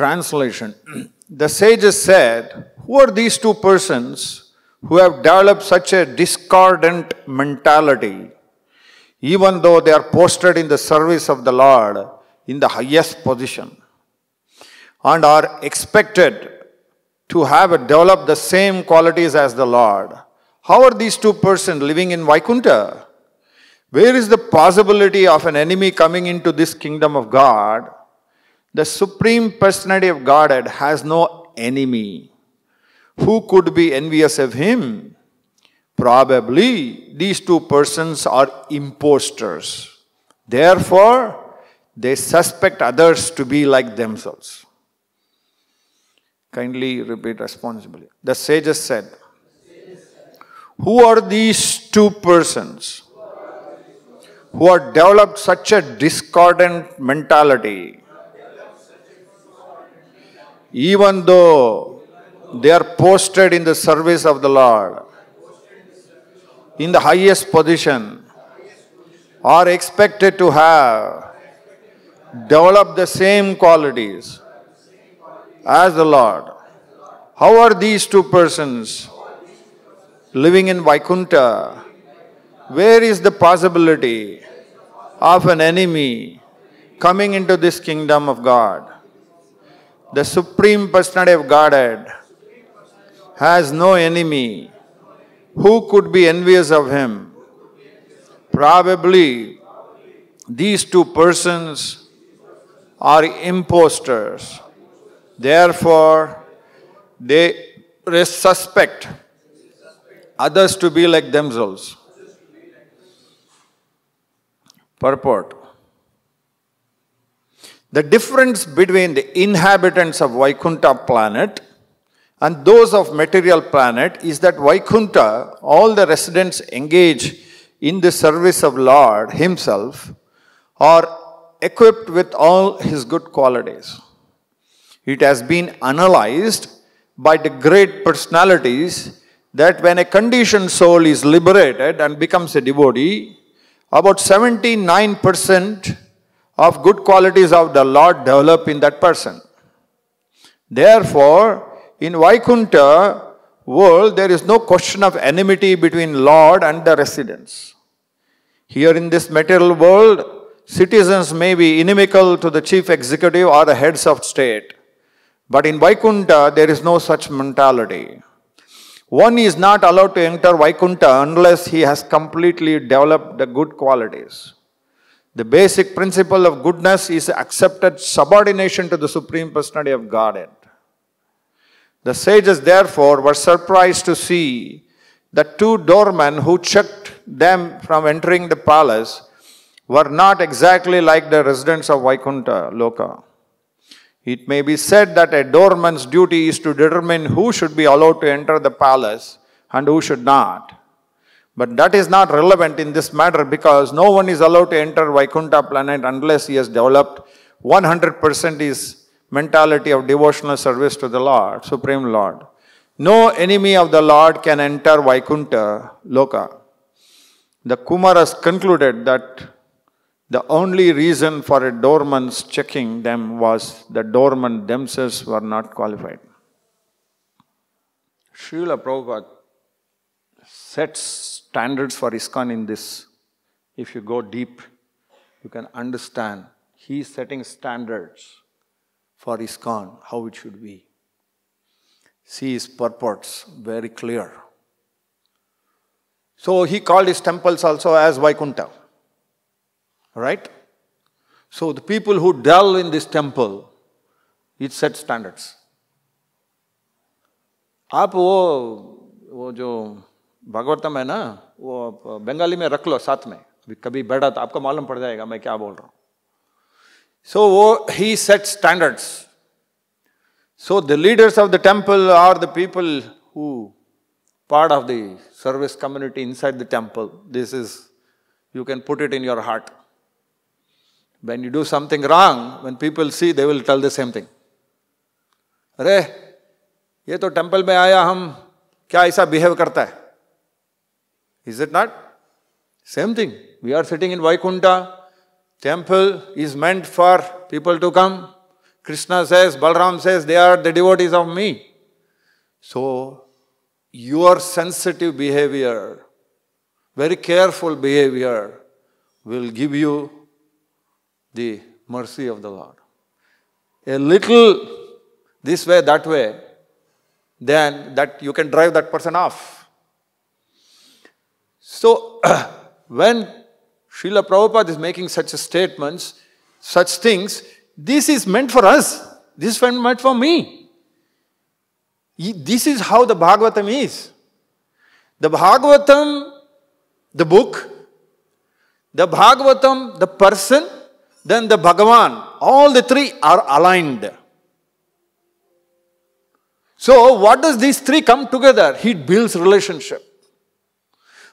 translation. the sages said, Who are these two persons who have developed such a discordant mentality, even though they are posted in the service of the Lord in the highest position, and are expected to have developed the same qualities as the Lord? How are these two persons living in Vaikunta? Where is the possibility of an enemy coming into this kingdom of God the Supreme Personality of Godhead has no enemy. Who could be envious of him? Probably these two persons are imposters. Therefore, they suspect others to be like themselves. Kindly repeat responsibly. The sages said, Who are these two persons who have developed such a discordant mentality? even though they are posted in the service of the Lord, in the highest position, are expected to have developed the same qualities as the Lord. How are these two persons living in Vaikunta? Where is the possibility of an enemy coming into this kingdom of God? The Supreme Personality of Godhead has no enemy. Who could be envious of him? Probably these two persons are imposters. Therefore, they suspect others to be like themselves. Purport the difference between the inhabitants of Vaikunta planet and those of material planet is that Vaikunta, all the residents engage in the service of Lord himself are equipped with all his good qualities. It has been analyzed by the great personalities that when a conditioned soul is liberated and becomes a devotee, about 79% of good qualities of the Lord develop in that person. Therefore, in Vaikunta world, there is no question of enmity between Lord and the residents. Here in this material world, citizens may be inimical to the chief executive or the heads of state. But in Vaikunta, there is no such mentality. One is not allowed to enter Vaikunta unless he has completely developed the good qualities. The basic principle of goodness is accepted subordination to the Supreme Personality of Godhead. The sages, therefore, were surprised to see that two doormen who checked them from entering the palace were not exactly like the residents of Vaikunta Loka. It may be said that a doorman's duty is to determine who should be allowed to enter the palace and who should not. But that is not relevant in this matter because no one is allowed to enter Vaikunta planet unless he has developed 100% his mentality of devotional service to the Lord, Supreme Lord. No enemy of the Lord can enter Vaikunta Loka. The Kumaras concluded that the only reason for a doorman's checking them was the doorman themselves were not qualified. Srila Prabhupada sets standards for ISKCON in this. If you go deep, you can understand. He is setting standards for ISKCON, how it should be. See his purports very clear. So he called his temples also as Vaikunta. Right? So the people who dwell in this temple, it sets standards. आप वो वो जो भगवतम है ना वो बंगाली में रख लो साथ में अभी कभी बैठा तो आपको मालूम पड़ जाएगा मैं क्या बोल रहा हूं सो वो he set standards so the leaders of the temple are the people who part of the service community inside the temple this is you can put it in your heart when you do something wrong when people see they will tell the same thing अरे ये तो temple में आया हम क्या ऐसा behave करता है Is it not? Same thing. We are sitting in Vaikunta. Temple is meant for people to come. Krishna says, Balram says, they are the devotees of me. So, your sensitive behavior, very careful behavior, will give you the mercy of the Lord. A little this way, that way, then that you can drive that person off. So, when Srila Prabhupada is making such statements, such things, this is meant for us. This is meant for me. This is how the Bhagavatam is. The Bhagavatam, the book, the Bhagavatam, the person, then the Bhagavan, all the three are aligned. So, what does these three come together? He builds relationship.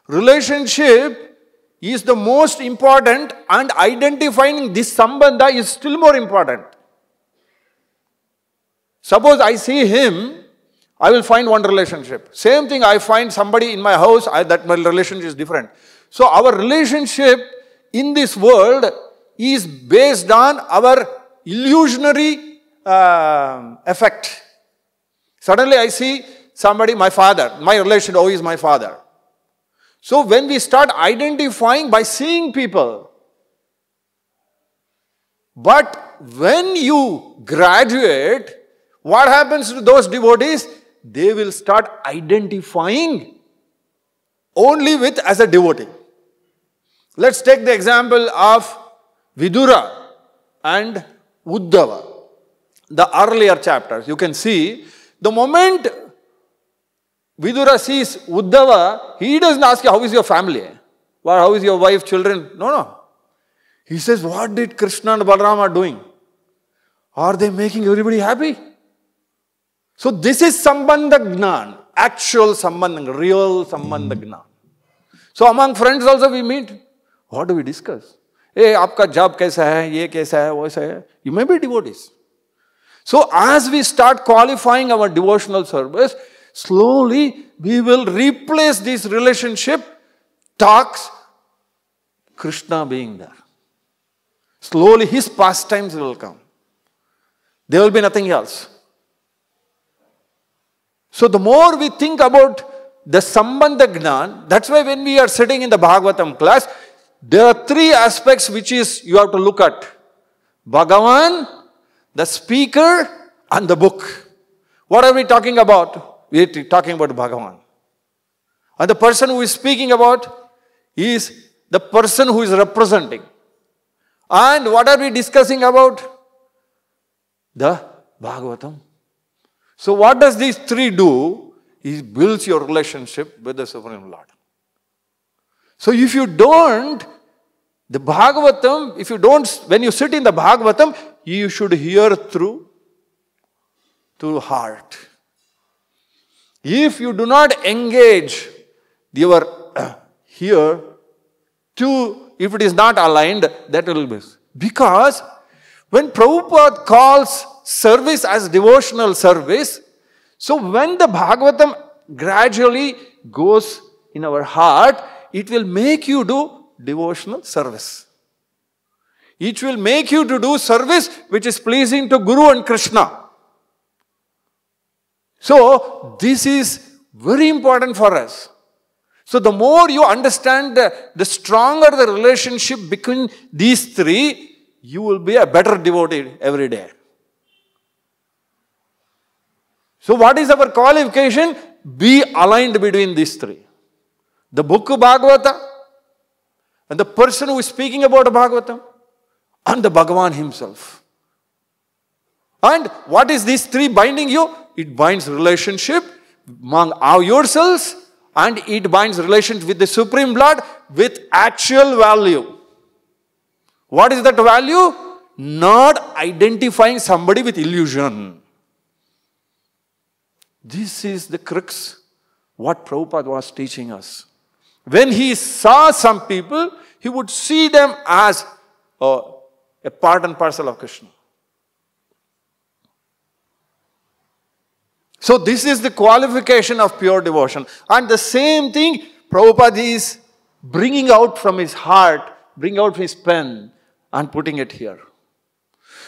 Relationship is the most important and identifying this sambandha is still more important. Suppose I see him, I will find one relationship. Same thing, I find somebody in my house, I, that my relationship is different. So our relationship in this world is based on our illusionary uh, effect. Suddenly I see somebody, my father, my relation, oh, is my father. So when we start identifying by seeing people, but when you graduate, what happens to those devotees? They will start identifying only with as a devotee. Let's take the example of Vidura and Uddhava, the earlier chapters. You can see the moment Vidura sees Uddhava, he doesn't ask you, how is your family? how is your wife, children? No, no. He says, what did Krishna and Balarama are doing? Are they making everybody happy? So this is sambandhagnan, actual Sambandha, real sambandhagnan. So among friends also we meet. What do we discuss? Hey, आपका job कैसा है ये कैसा है hai? You may be devotees. So as we start qualifying our devotional service, slowly we will replace this relationship talks Krishna being there. Slowly his pastimes will come. There will be nothing else. So the more we think about the Sambandha Gnan, that's why when we are sitting in the Bhagavatam class, there are three aspects which is you have to look at. Bhagavan, the speaker, and the book. What are we talking about? We are talking about Bhagavan. And the person who is speaking about is the person who is representing. And what are we discussing about? The Bhagavatam. So what does these three do? It builds your relationship with the Supreme Lord. So if you don't, the Bhagavatam, if you don't, when you sit in the Bhagavatam, you should hear through, through heart. If you do not engage your uh, here to, if it is not aligned, that will be. Because when Prabhupada calls service as devotional service, so when the Bhagavatam gradually goes in our heart, it will make you do devotional service. It will make you to do service which is pleasing to Guru and Krishna. So, this is very important for us. So, the more you understand, the, stronger the relationship between these three, you will be a better devotee every day. So, what is our qualification? Be aligned between these three. The book Bhagavata and the person who is speaking about Bhagavatam and the Bhagavan himself. And what is these three binding you? It binds relationship among yourselves and it binds relations with the supreme blood with actual value. What is that value? Not identifying somebody with illusion. This is the crux what Prabhupada was teaching us. When he saw some people, he would see them as uh, a part and parcel of Krishna. So this is the qualification of pure devotion. And the same thing Prabhupada is bringing out from his heart, bring out his pen and putting it here.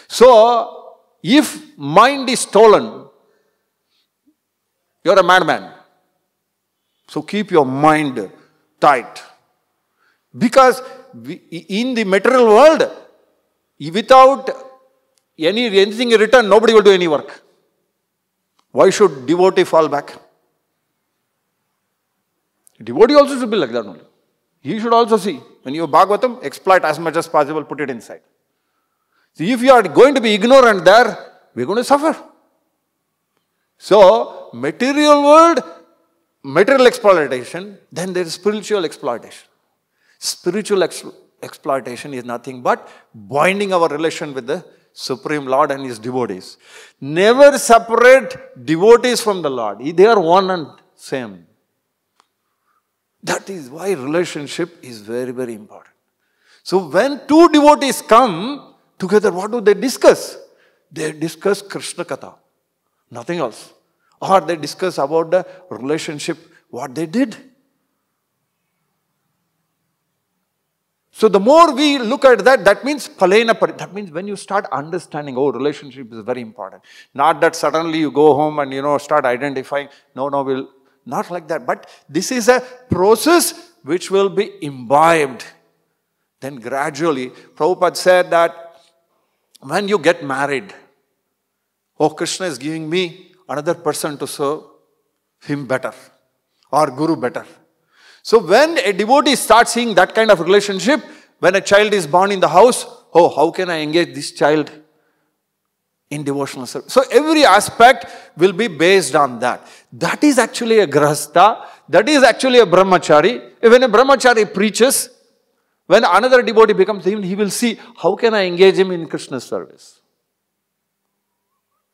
So if mind is stolen, you're a madman. So keep your mind tight. Because in the material world, without any, anything written, nobody will do any work. Why should devotee fall back? Devotee also should be like that only. He should also see. When you Bhagavatam, exploit as much as possible, put it inside. See, if you are going to be ignorant there, we're going to suffer. So, material world, material exploitation, then there is spiritual exploitation. Spiritual ex exploitation is nothing but binding our relation with the Supreme Lord and His devotees. Never separate devotees from the Lord. They are one and same. That is why relationship is very, very important. So when two devotees come together, what do they discuss? They discuss Krishna Katha, nothing else. Or they discuss about the relationship, what they did. So the more we look at that, that means palena That means when you start understanding, oh, relationship is very important. Not that suddenly you go home and you know start identifying. No, no, we'll not like that. But this is a process which will be imbibed. Then gradually, Prabhupada said that when you get married, oh, Krishna is giving me another person to serve him better or Guru better. So when a devotee starts seeing that kind of relationship, when a child is born in the house, oh, how can I engage this child in devotional service? So every aspect will be based on that. That is actually a grahastha. That is actually a brahmachari. When a brahmachari preaches, when another devotee becomes him, he will see, how can I engage him in Krishna service?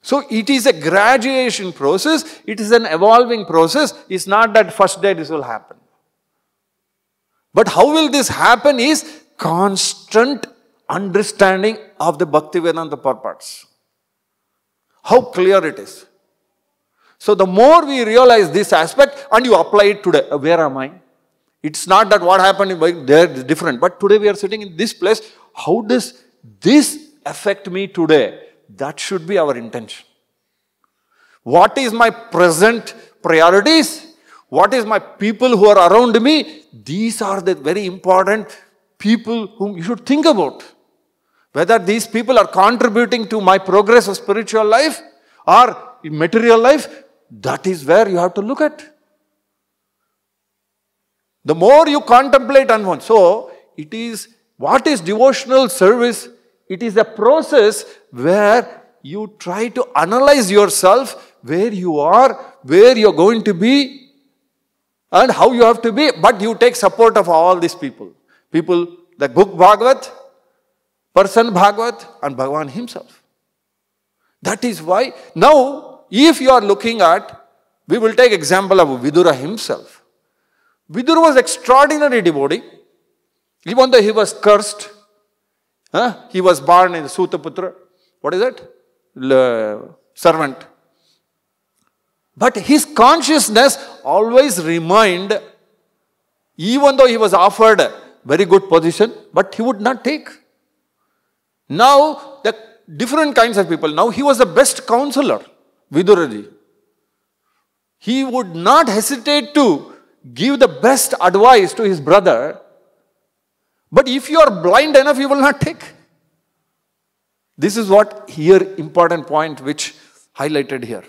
So it is a graduation process. It is an evolving process. It's not that first day this will happen. But how will this happen is constant understanding of the Bhaktivedanta purports. How clear it is. So the more we realize this aspect and you apply it today, uh, where am I? It's not that what happened, there is different. But today we are sitting in this place. How does this affect me today? That should be our intention. What is my present priorities? What is my people who are around me? These are the very important people whom you should think about. Whether these people are contributing to my progress of spiritual life or material life, that is where you have to look at. The more you contemplate on one. So, it is what is devotional service? It is a process where you try to analyze yourself, where you are, where you're going to be, and how you have to be, but you take support of all these people. People, the Guk Bhagavat, person Bhagavat, and Bhagavan himself. That is why now, if you are looking at, we will take example of Vidura himself. Vidura was extraordinary devotee. Even though he was cursed, huh? he was born in Sutaputra. What is that? Le servant but his consciousness always remained, even though he was offered very good position, but he would not take. Now, the different kinds of people, now he was the best counselor, Viduraji. He would not hesitate to give the best advice to his brother, but if you are blind enough, you will not take. This is what here important point which highlighted here.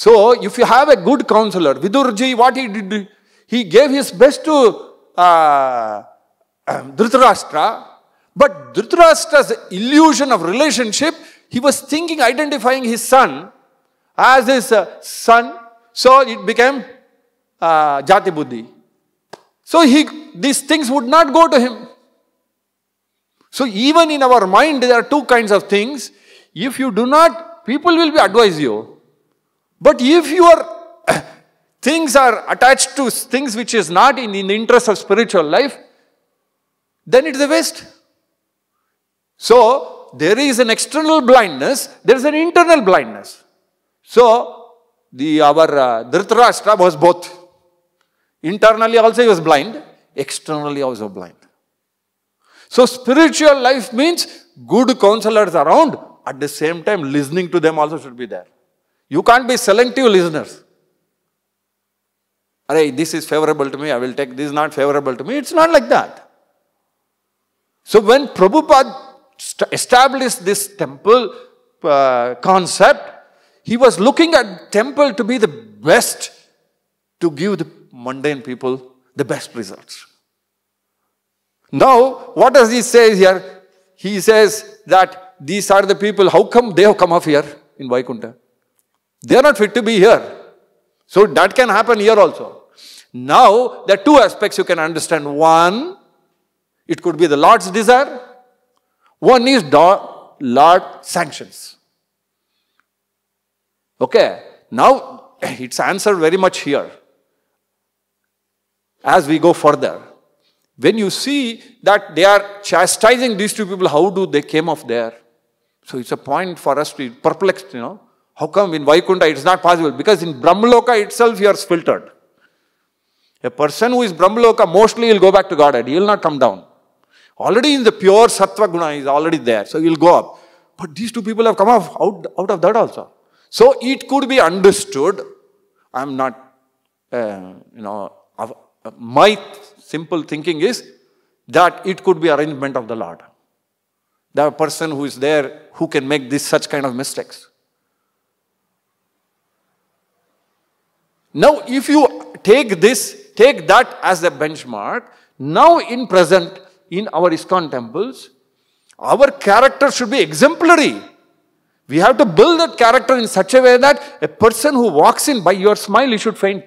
So, if you have a good counselor, Vidurji, what he did, he gave his best to uh, uh, Dhritarashtra, but Dhritarashtra's illusion of relationship, he was thinking, identifying his son as his uh, son, so it became uh, Jati Buddhi. So he, these things would not go to him. So even in our mind, there are two kinds of things. If you do not, people will advise you. But if your things are attached to things which is not in, in the interest of spiritual life, then it's a waste. So, there is an external blindness, there is an internal blindness. So, the, our uh, Dhritarashtra was both. Internally also he was blind, externally also blind. So, spiritual life means good counselors around, at the same time listening to them also should be there. You can't be selective listeners. Hey, this is favorable to me, I will take this is not favorable to me. It's not like that. So when Prabhupada established this temple uh, concept, he was looking at temple to be the best to give the mundane people the best results. Now, what does he say here? He says that these are the people, how come they have come up here in Vaikunta? They are not fit to be here. So that can happen here also. Now, there are two aspects you can understand. One, it could be the Lord's desire. One is Lord sanctions. Okay. Now, it's answered very much here. As we go further. When you see that they are chastising these two people, how do they came off there? So it's a point for us to be perplexed, you know. How come in Vaikunta it's not possible? Because in Brahmaloka itself you are filtered. A person who is Brahmaloka mostly will go back to Godhead. He will not come down. Already in the pure Sattva Guna is already there. So he will go up. But these two people have come out, out, out of that also. So it could be understood. I am not, uh, you know, uh, my simple thinking is that it could be arrangement of the Lord. The person who is there who can make this such kind of mistakes. Now, if you take this, take that as a benchmark, now in present, in our ISKCON temples, our character should be exemplary. We have to build that character in such a way that a person who walks in by your smile, he should faint.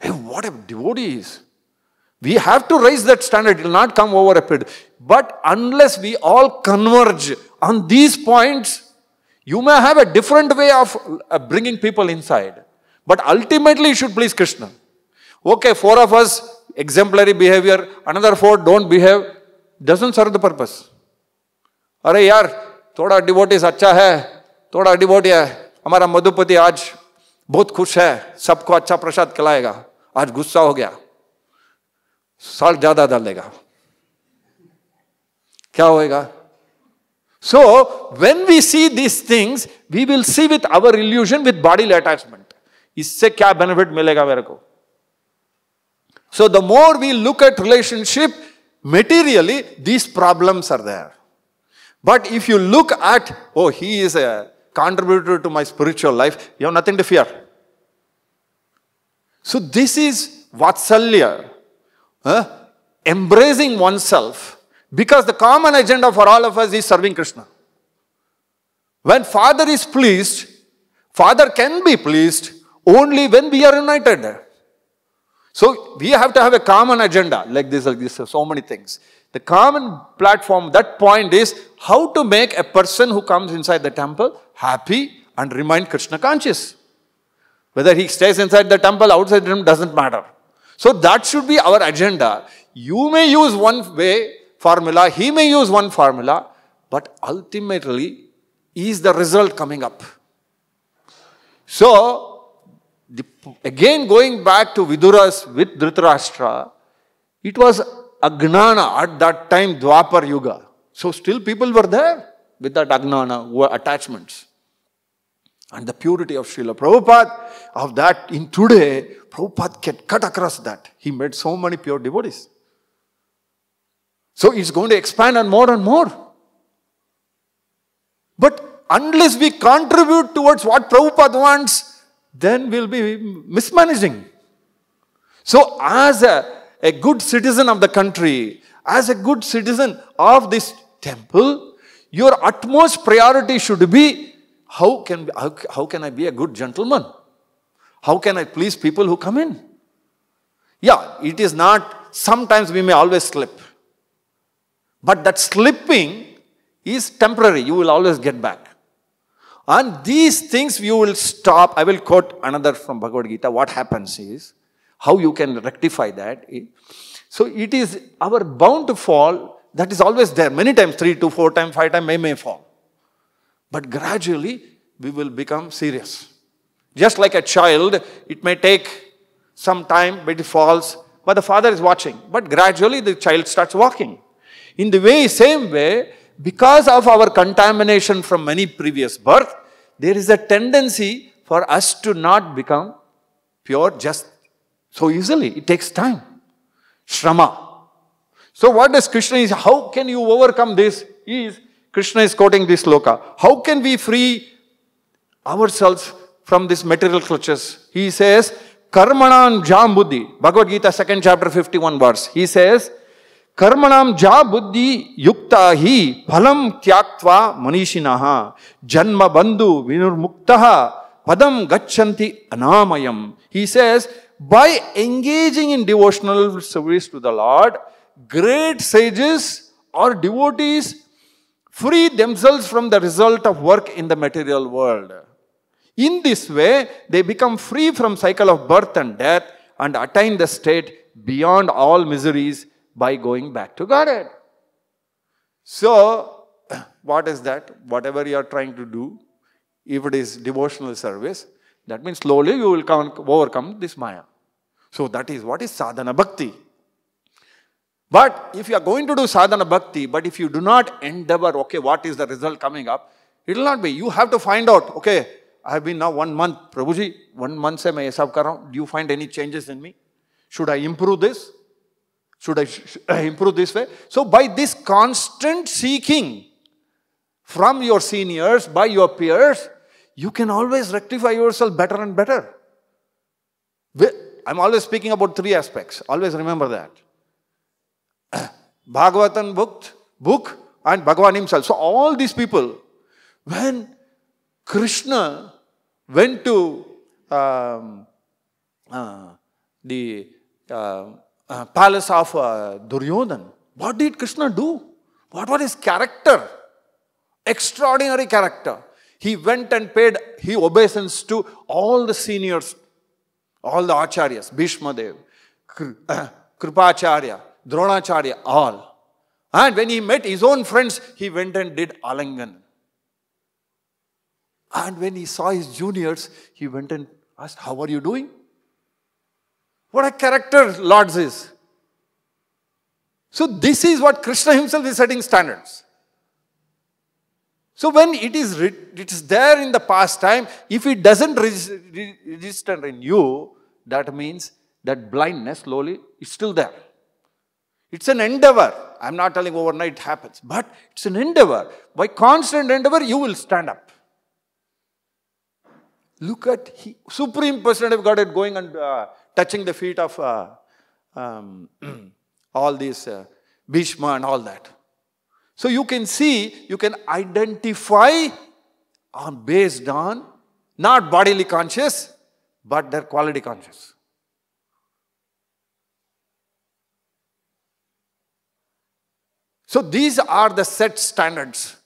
Hey, what a devotee is. We have to raise that standard. It will not come over a period. But unless we all converge on these points, you may have a different way of uh, bringing people inside. But ultimately, you should please Krishna. Okay, four of us, exemplary behavior, another four don't behave, doesn't serve the purpose. अरे यार थोड़ा devotees अच्छा है थोड़ा devotee है हमारा मधुपति आज बहुत खुश है सबको अच्छा प्रसाद खिलाएगा आज गुस्सा हो गया साल ज्यादा डालेगा क्या होएगा so when we see these things we will see with our relation with body attachment इससे क्या बेनिफिट मिलेगा मेरे को so the more we look at relationship materially these problems are there but if you look at oh he is a contributor to my spiritual life you have nothing to fear so this is vatsalya huh? embracing oneself because the common agenda for all of us is serving krishna when father is pleased father can be pleased only when we are united. So we have to have a common agenda, like this, like this, so many things. The common platform, that point is how to make a person who comes inside the temple happy and remain Krishna conscious. Whether he stays inside the temple, outside the temple, doesn't matter. So that should be our agenda. You may use one way formula, he may use one formula, but ultimately is the result coming up. So again going back to Vidura's with Dhritarashtra, it was Agnana at that time, Dwapar Yuga. So still people were there with that Agnana attachments. And the purity of Srila Prabhupada, of that in today, Prabhupada can cut across that. He made so many pure devotees. So it's going to expand and more and more. But unless we contribute towards what Prabhupada wants, then we'll be mismanaging. So, as a, a good citizen of the country, as a good citizen of this temple, your utmost priority should be how can, how, how can I be a good gentleman? How can I please people who come in? Yeah, it is not, sometimes we may always slip. But that slipping is temporary, you will always get back. And these things you will stop. I will quote another from Bhagavad Gita. What happens is, how you can rectify that. So it is our bound to fall that is always there. Many times, three to four times, five times, I may fall. But gradually, we will become serious. Just like a child, it may take some time, but it falls. But the father is watching. But gradually, the child starts walking. In the way, same way, because of our contamination from many previous births there is a tendency for us to not become pure just so easily. It takes time. Shrama. So what does Krishna is, how can you overcome this? Is Krishna is quoting this sloka. How can we free ourselves from these material clutches? He says, Karmanan Jambuddhi. Bhagavad Gita, second chapter, 51 verse. He says, कर्मणाम जा बुद्धि युक्ता ही फलम त्याक्वा मनीषिना जन्म बंधु विनुर्मुक्त पदम गच्छन्ति अनामयम He says by engaging in devotional service to the Lord, great sages or devotees free themselves from the result of work in the material world. In this way, they become free from cycle of birth and death and attain the state beyond all miseries by going back to Godhead. So, what is that? Whatever you are trying to do, if it is devotional service, that means slowly you will overcome this Maya. So that is what is sadhana bhakti. But if you are going to do sadhana bhakti, but if you do not endeavor, okay, what is the result coming up? It will not be. You have to find out, okay, I have been now one month, Prabhuji, one month se main sab kar Do you find any changes in me? Should I improve this? should I uh, improve this way? So by this constant seeking from your seniors, by your peers, you can always rectify yourself better and better. I'm always speaking about three aspects. Always remember that. Bhagavatam book, book and Bhagavan himself. So all these people, when Krishna went to um, uh, the uh, uh, palace of uh, Duryodhan. What did Krishna do? What was his character? Extraordinary character. He went and paid his obeisance to all the seniors, all the acharyas, Bhishma Dev, Kripacharya, uh, Dronacharya, all. And when he met his own friends, he went and did Alangan. And when he saw his juniors, he went and asked, How are you doing? What a character Lord's is. So this is what Krishna himself is setting standards. So when it is, it is there in the past time, if it doesn't register in you, that means that blindness slowly is still there. It's an endeavor. I'm not telling overnight it happens, but it's an endeavor. By constant endeavor, you will stand up. Look at he, Supreme Personality of Godhead going and uh, touching the feet of uh, um, all these uh, Bhishma and all that. So you can see, you can identify on based on not bodily conscious, but their quality conscious. So these are the set standards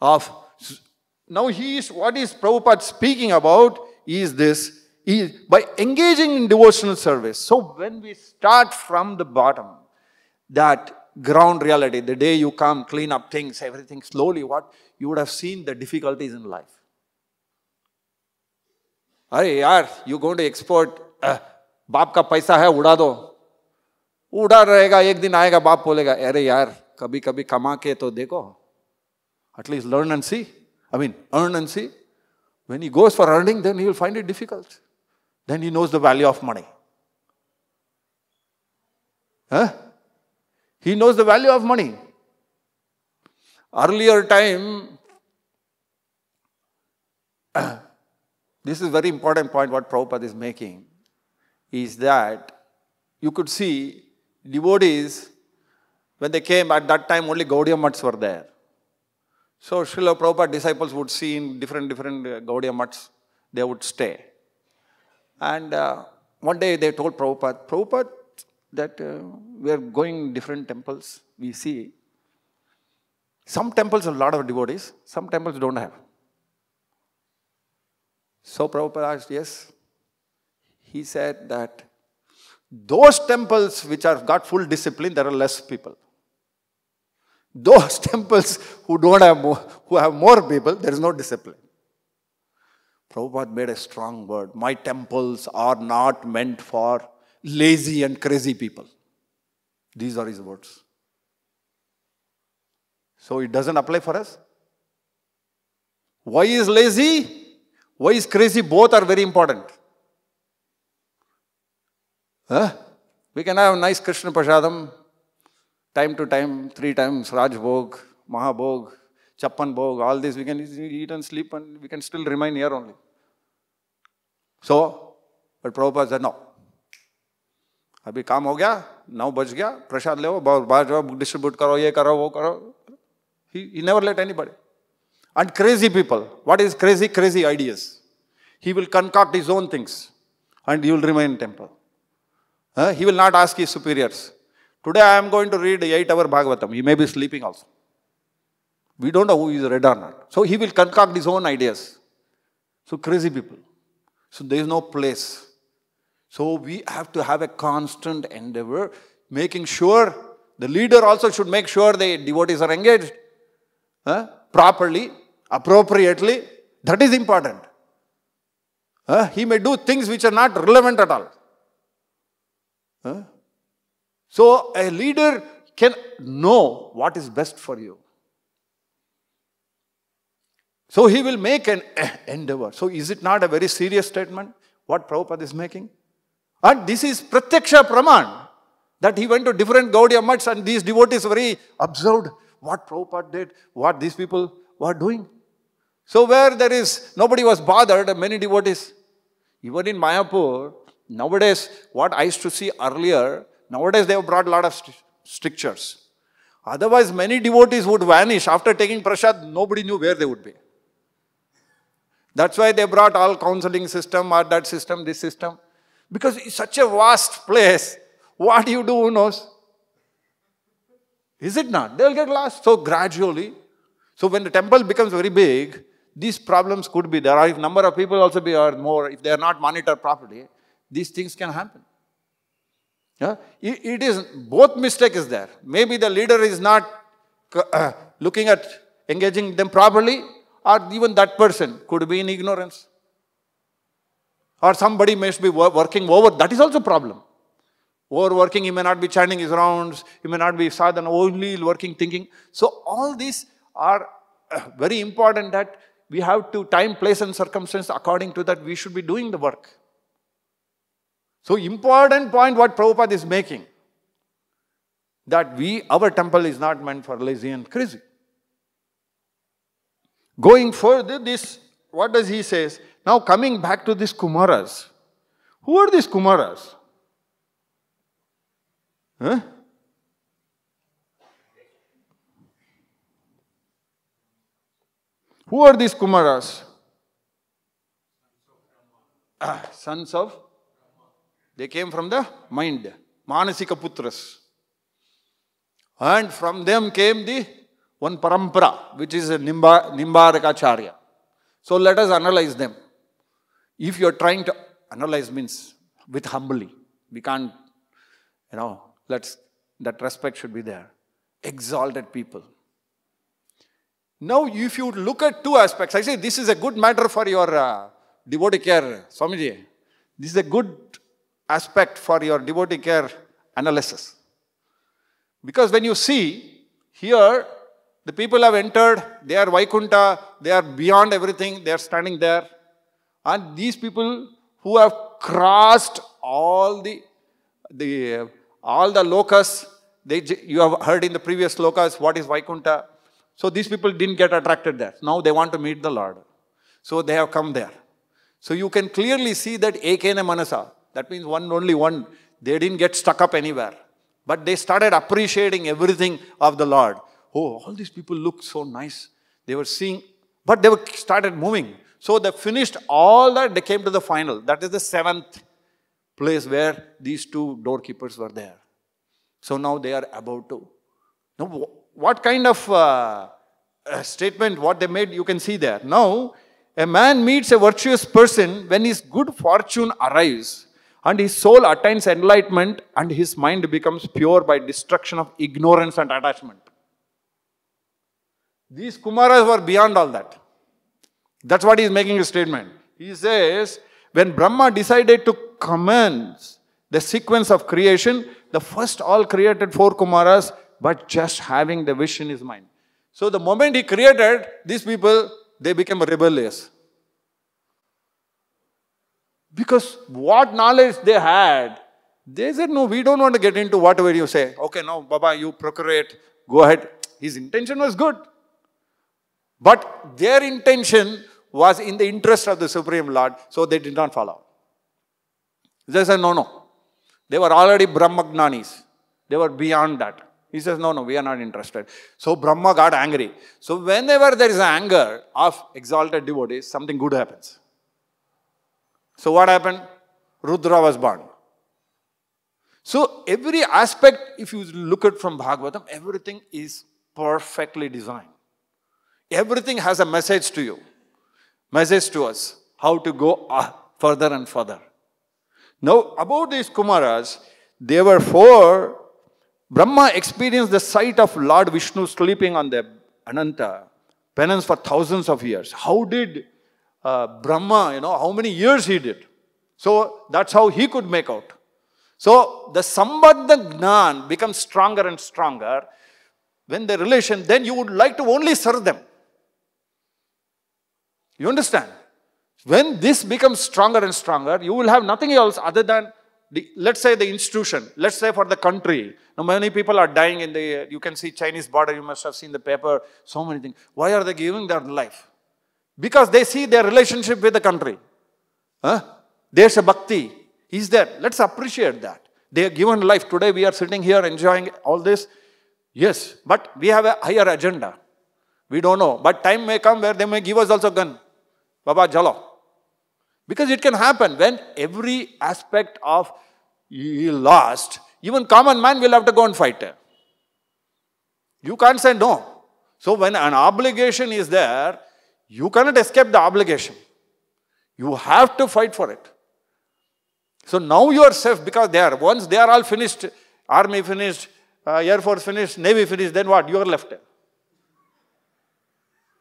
of now he is what is Prabhupada speaking about is this by engaging in devotional service. So when we start from the bottom, that ground reality, the day you come, clean up things, everything slowly, what you would have seen the difficulties in life. अरे यार you going to export बाप का पैसा है उड़ा दो उड़ा रहेगा एक दिन आएगा बाप बोलेगा अरे यार कभी कभी कमा to dekho. At least learn and see. I mean, earn and see. when he goes for earning, then he will find it difficult then he knows the value of money. Huh? He knows the value of money. Earlier time, this is very important point what Prabhupada is making, is that you could see devotees, when they came, at that time only Gaudiya Mats were there. So Srila Prabhupada disciples would see in different, different uh, Gaudiya Mutts, they would stay. And uh, one day they told Prabhupada, Prabhupada, that uh, we are going different temples, we see. Some temples have a lot of devotees, some temples don't have. So Prabhupada asked, yes. He said that those temples which have got full discipline, there are less people. Those temples who don't have more, who have more people, there is no discipline. Prabhupada made a strong word. My temples are not meant for lazy and crazy people. These are his words. So it doesn't apply for us. Why is lazy? Why is crazy? Both are very important. Huh? We can have nice Krishna Prasadam time to time, three times, Rajbhog, Mahabhog, chapan bhog, all this, we can eat and sleep and we can still remain here only. So, but Prabhupada said, no. Abhi kam ho gaya, now बज gaya. प्रसाद ले बाहर जाओ book karo, करो karo, करो वो करो he never let crazy बड़ी and crazy people what he will concoct his own things and he will remain temple. He will not ask his superiors. Today I am going to read 8 hour Bhagavatam. He may be sleeping also. We don't know who is red or not. So he will concoct his own ideas. So crazy people. So there is no place. So we have to have a constant endeavor, making sure the leader also should make sure the devotees are engaged properly, appropriately. That is important. He may do things which are not relevant at all. So a leader can know what is best for you. So he will make an eh, endeavor. So is it not a very serious statement? What Prabhupada is making? And this is Pratyaksha Praman. That he went to different Gaudiya mats and these devotees very observed what Prabhupada did, what these people were doing. So where there is, nobody was bothered, many devotees. Even in Mayapur, nowadays, what I used to see earlier, nowadays they have brought a lot of strictures. Otherwise, many devotees would vanish. After taking prasad, nobody knew where they would be. That's why they brought all counseling system or that system, this system. Because it's such a vast place, what do you do, who knows? Is it not? They'll get lost. So gradually, so when the temple becomes very big, these problems could be there. if number of people also be or more, if they are not monitored properly, these things can happen. Yeah? It, it is, both mistake is there. Maybe the leader is not uh, looking at engaging them properly or even that person could be in ignorance. Or somebody may be working over, that is also problem. Overworking, he may not be chanting his rounds, he may not be sadhana, only working, thinking. So all these are very important that we have to time, place and circumstance according to that we should be doing the work. So important point what Prabhupada is making that we, our temple is not meant for lazy and crazy. Going further, this, what does he says? Now coming back to these Kumaras. Who are these Kumaras? Huh? Who are these Kumaras? Ah, sons of? They came from the mind. Manasika Putras. And from them came the one parampara, which is a Nimba, Nimbarakacharya. So let us analyze them. If you're trying to analyze means with humbly, we can't, you know, let's, that respect should be there. Exalted people. Now, if you look at two aspects, I say this is a good matter for your uh, devotee care, Swamiji. This is a good aspect for your devotee care analysis. Because when you see here, the people have entered, they are Vaikunta, they are beyond everything, they are standing there. And these people who have crossed all the, the all the lokas, they, you have heard in the previous lokas what is Vaikunta. So these people didn't get attracted there. Now they want to meet the Lord. So they have come there. So you can clearly see that Ekena Manasa, that means one only one, they didn't get stuck up anywhere. But they started appreciating everything of the Lord oh, all these people look so nice. They were seeing, but they were started moving. So they finished all that, they came to the final. That is the seventh place where these two doorkeepers were there. So now they are about to. Now, what kind of uh, uh, statement, what they made, you can see there. Now, a man meets a virtuous person when his good fortune arrives and his soul attains enlightenment and his mind becomes pure by destruction of ignorance and attachment. These Kumaras were beyond all that. That's what he's making a statement. He says, when Brahma decided to commence the sequence of creation, the first all created four Kumaras, but just having the wish in his mind. So the moment he created, these people, they became rebellious. Because what knowledge they had, they said, no, we don't want to get into whatever you say. Okay, now, Baba, you procreate, go ahead. His intention was good. But their intention was in the interest of the Supreme Lord, so they did not follow. They said, no, no. They were already Brahmagnanis. They were beyond that. He says, no, no, we are not interested. So Brahma got angry. So whenever there is anger of exalted devotees, something good happens. So what happened? Rudra was born. So every aspect, if you look at from Bhagavatam, everything is perfectly designed. Everything has a message to you, message to us, how to go uh, further and further. Now, about these Kumaras, they were four. Brahma experienced the sight of Lord Vishnu sleeping on the Ananta, penance for thousands of years. How did uh, Brahma, you know, how many years he did? So that's how he could make out. So the Sambandha Gnan becomes stronger and stronger when the relation, then you would like to only serve them. You understand? When this becomes stronger and stronger, you will have nothing else other than, the, let's say, the institution, let's say for the country. Now, many people are dying in the, you can see Chinese border, you must have seen the paper, so many things. Why are they giving their life? Because they see their relationship with the country. Huh? a Bhakti is there. Let's appreciate that. They are given life. Today we are sitting here enjoying all this. Yes, but we have a higher agenda. We don't know. But time may come where they may give us also gun. Baba Jalo. Because it can happen when every aspect of you lost, even common man will have to go and fight. You can't say no. So when an obligation is there, you cannot escape the obligation. You have to fight for it. So now you are safe because they are, once they are all finished, army finished, uh, air force finished, navy finished, then what? You are left.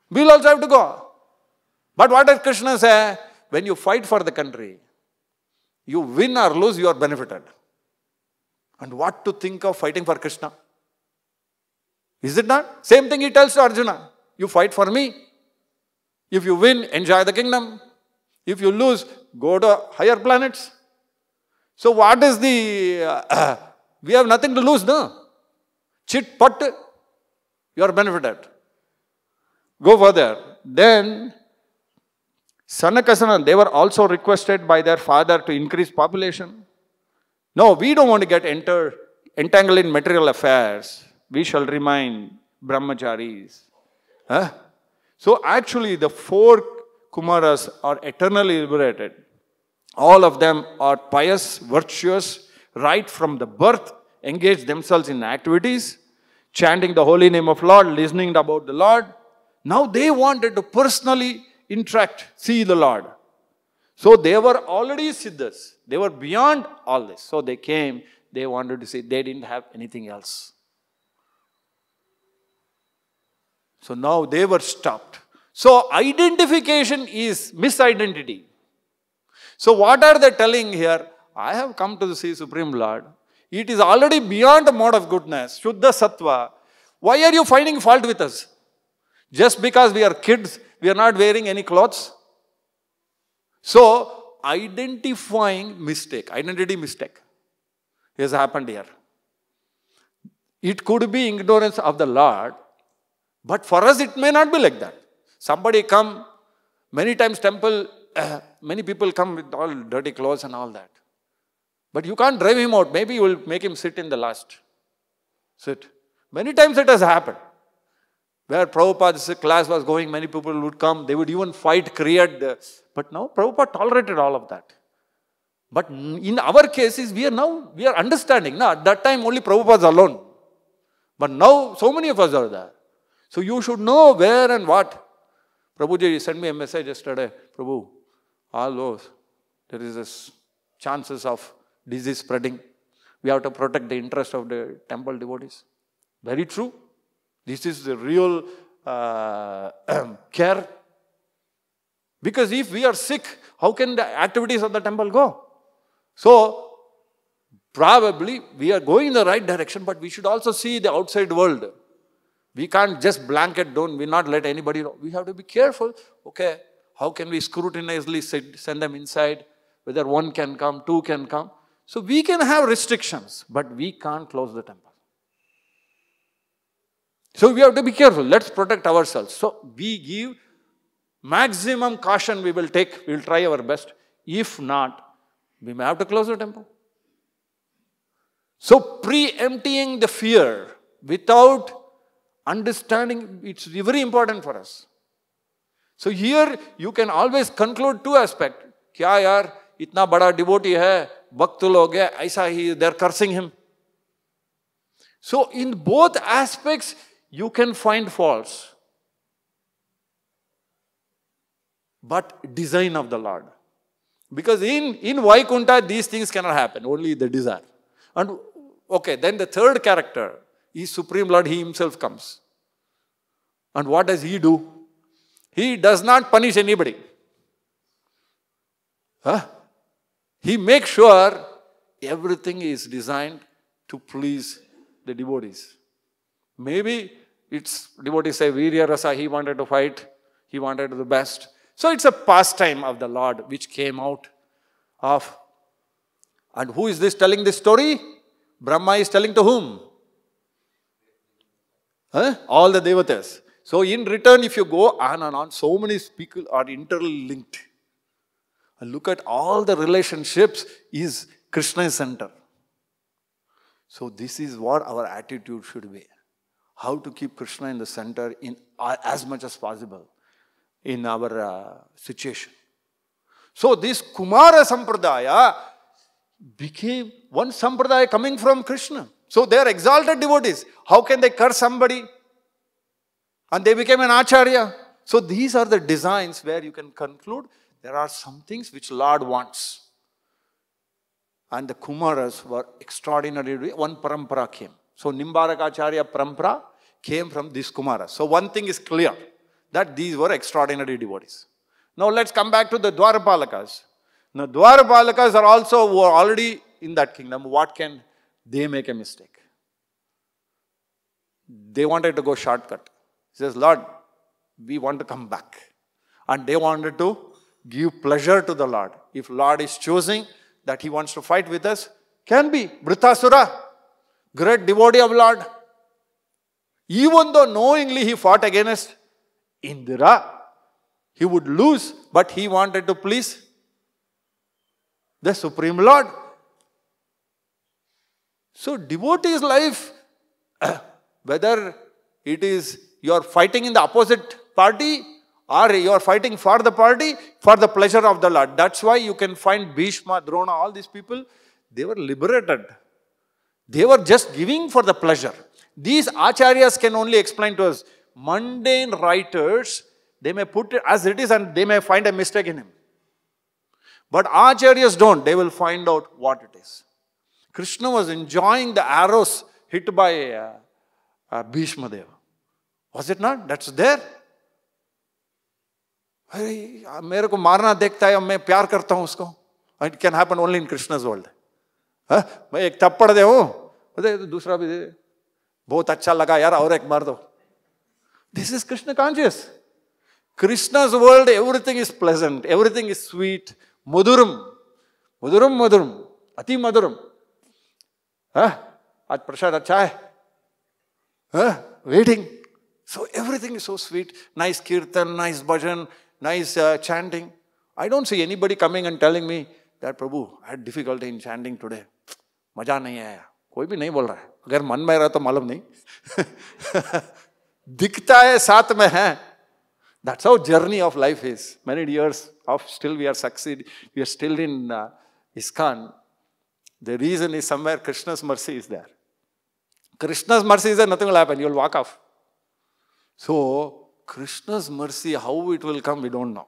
We'll also have to go. But what does Krishna say? When you fight for the country, you win or lose, you are benefited. And what to think of fighting for Krishna? Is it not? Same thing he tells to Arjuna. You fight for me. If you win, enjoy the kingdom. If you lose, go to higher planets. So what is the... Uh, uh, we have nothing to lose, no? Chit, put, you are benefited. Go further. Then Sanakasana, they were also requested by their father to increase population. No, we don't want to get enter, entangled in material affairs. We shall remain brahmacharis. Huh? So actually the four Kumaras are eternally liberated. All of them are pious, virtuous, right from the birth, engage themselves in activities, chanting the holy name of Lord, listening about the Lord. Now they wanted to personally interact, see the Lord. So they were already Siddhas. They were beyond all this. So they came, they wanted to see, they didn't have anything else. So now they were stopped. So identification is misidentity. So what are they telling here? I have come to see Supreme Lord. It is already beyond the mode of goodness, Shuddha Sattva. Why are you finding fault with us? Just because we are kids, we are not wearing any clothes. So, identifying mistake, identity mistake has happened here. It could be ignorance of the Lord, but for us it may not be like that. Somebody come, many times temple, uh, many people come with all dirty clothes and all that. But you can't drive him out. Maybe you will make him sit in the last. Sit. Many times it has happened. Where Prabhupada's class was going, many people would come. They would even fight, create. The, but now Prabhupada tolerated all of that. But in our cases, we are now, we are understanding. Now, at that time, only Prabhupada's alone. But now, so many of us are there. So you should know where and what. Prabhuji sent me a message yesterday. Prabhu, all those, there is this chances of disease spreading. We have to protect the interest of the temple devotees. Very true. This is the real uh, care. Because if we are sick, how can the activities of the temple go? So, probably we are going in the right direction, but we should also see the outside world. We can't just blanket down, we not let anybody know. We have to be careful. Okay, how can we scrutinously send them inside? Whether one can come, two can come. So we can have restrictions, but we can't close the temple. So we have to be careful. Let's protect ourselves. So we give maximum caution we will take. We will try our best. If not, we may have to close the temple. So pre-emptying the fear without understanding, it's very important for us. So here you can always conclude two aspects. क्या यार इतना बड़ा devotee है भक्त लोग है ऐसा ही they're cursing him. So in both aspects. You can find faults, but design of the Lord. Because in, in Vaikunta, these things cannot happen, only the desire. And okay, then the third character is Supreme Lord, He Himself comes. And what does He do? He does not punish anybody. Huh? He makes sure everything is designed to please the devotees. Maybe it's devotees say Virya Rasa, he wanted to fight, he wanted the best. So it's a pastime of the Lord which came out of. And who is this telling this story? Brahma is telling to whom? Huh? All the devatas. So in return, if you go on and on, so many people are interlinked. And look at all the relationships is Krishna's center. So this is what our attitude should be how to keep Krishna in the center in uh, as much as possible in our uh, situation. So this Kumara Sampradaya became one Sampradaya coming from Krishna. So they are exalted devotees. How can they curse somebody? And they became an Acharya. So these are the designs where you can conclude there are some things which Lord wants. And the Kumaras were extraordinary. One parampara came. So Nimbarakacharya parampara came from these Kumaras. So one thing is clear, that these were extraordinary devotees. Now let's come back to the Dwarapalakas. Now Dwarapalakas are also who are already in that kingdom. What can they make a mistake? They wanted to go shortcut. He says, Lord, we want to come back. And they wanted to give pleasure to the Lord. If Lord is choosing that he wants to fight with us, can be. Vritasura, great devotee of Lord even though knowingly he fought against Indira, he would lose, but he wanted to please the Supreme Lord. So, devotee's life, whether it is you are fighting in the opposite party or you are fighting for the party, for the pleasure of the Lord. That's why you can find Bhishma, Drona, all these people, they were liberated. They were just giving for the pleasure. These acharyas can only explain to us. Mundane writers, they may put it as it is and they may find a mistake in him. But acharyas don't. They will find out what it is. Krishna was enjoying the arrows hit by uh, uh, Bhishma Deva. Was it not? That's there. It can happen only in Krishna's world. करता बहुत अच्छा लगा यार और एक मार दो this is Krishna conscious Krishna world everything is pleasant everything is sweet मधुरम मधुरम मधुरम अति मधुरम आज प्रसाद अच्छा है waiting so everything is so sweet nice kirtan nice bhajan nice chanting I don't see anybody coming and telling me that Prabhu I had difficulty in chanting today मजा नहीं आया कोई भी नहीं बोल रहा है अगर मन में रहा तो मालूम नहीं दिखता है साथ में है that's how journey of life is many years of still we are succeed we are still in ISKCON the reason is somewhere Krishna's mercy is there Krishna's mercy is nothing will happen you will walk of so Krishna's mercy how it will come we don't know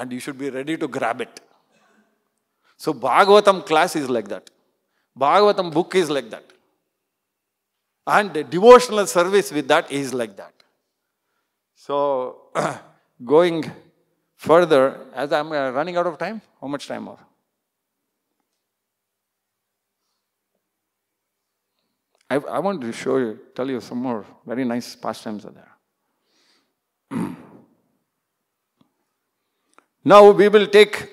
and you should be ready to grab it so Bhagavatam class is like that Bhagavatam book is like that. And devotional service with that is like that. So, going further, as I'm uh, running out of time, how much time more? I, I want to show you, tell you some more very nice pastimes are there. now we will take,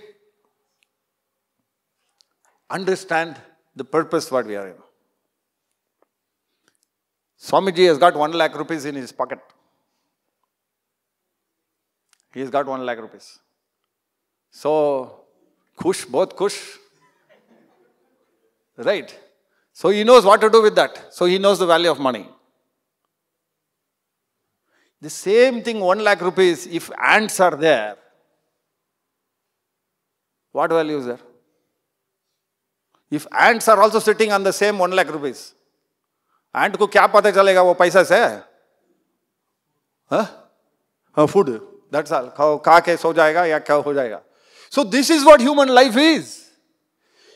understand the purpose what we are in. Swamiji has got 1 lakh rupees in his pocket. He has got 1 lakh rupees. So, kush, both kush. Right? So he knows what to do with that. So he knows the value of money. The same thing, 1 lakh rupees, if ants are there, what value is there? If ants are also sitting on the same one lakh rupees, ant ko kya pata chalega wo paisa se? Huh? Uh, food. That's all. Khao, kha ke so jayega ya kya ho jayega. So this is what human life is.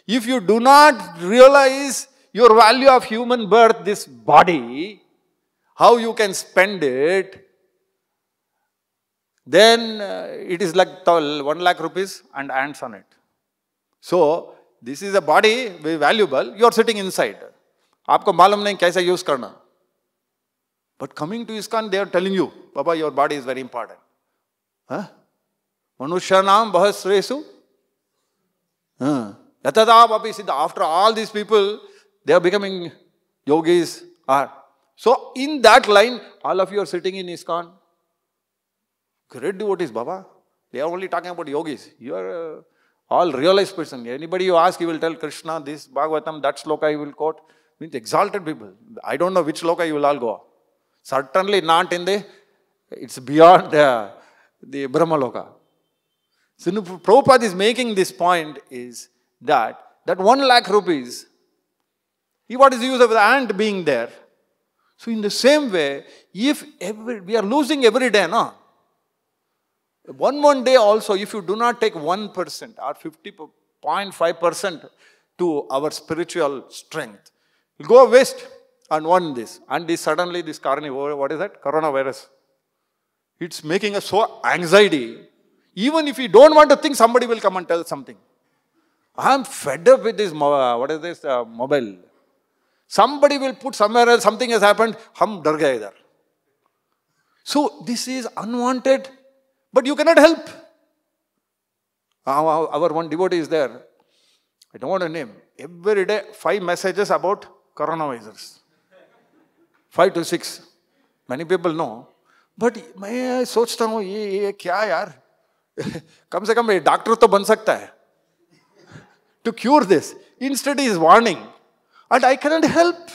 If you do not realize your value of human birth, this body, how you can spend it, then uh, it is like one lakh rupees and ants on it. So, this is a body, very valuable, you are sitting inside. Aapko malam nahin kaisa use karna. But coming to Iskan, they are telling you, Baba, your body is very important. Manushyanam bahas resu. After all these people, they are becoming yogis. So in that line, all of you are sitting in Iskan. Great devotees, Baba. They are only talking about yogis. You are... Uh, all realized person. Anybody you ask, he will tell Krishna, this Bhagavatam, that sloka you will quote. Means exalted people. I don't know which sloka you will all go. Certainly not in the, it's beyond the, the Brahmaloka. So Prabhupada is making this point is that that one lakh rupees, what is the use of the ant being there? So in the same way, if every, we are losing every day, no? One more day also, if you do not take 1% or 50.5% to our spiritual strength, you go waste and want this. And this suddenly this carnivore, what is that? Coronavirus. It's making us so anxiety. Even if we don't want to think, somebody will come and tell something. I'm fed up with this, what is this, uh, mobile. Somebody will put somewhere else, something has happened, hum dar gaye So this is unwanted but you cannot help. Our, one devotee is there. I don't want to name. Every day, five messages about coronavirus. five to six. Many people know. But मैं सोचता हूँ ये ये क्या यार कम से कम ये doctor तो बन सकता है to cure this instead is warning and I cannot help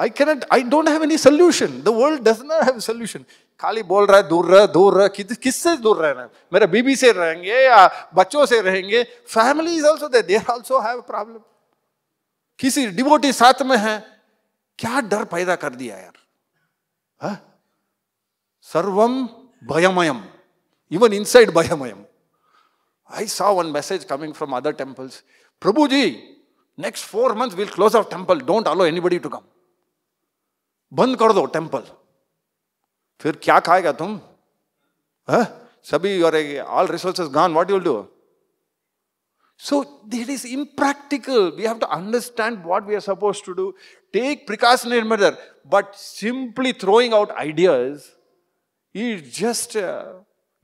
I cannot I don't have any solution the world does not have solution खाली बोल रहा है दूर रह दूर रह किस किससे दूर रहना मेरे बीबी से रहेंगे या बच्चों से रहेंगे family is also they there also have problem किसी डिबोटी साथ में है क्या डर पैदा कर दिया यार हा? सर्वम भयमयम इवन इन साइड भयमयम I saw one message coming from other temples Prabhu ji next four month will close off temple don't allow body to come बंद कर दो टेम्पल फिर क्या खाएगा तुम है? हाँ? सभी all resource gone what you'll do so that is impractical we have to understand what we are suppose to do take precautionary measure but simply throwing out ideas is just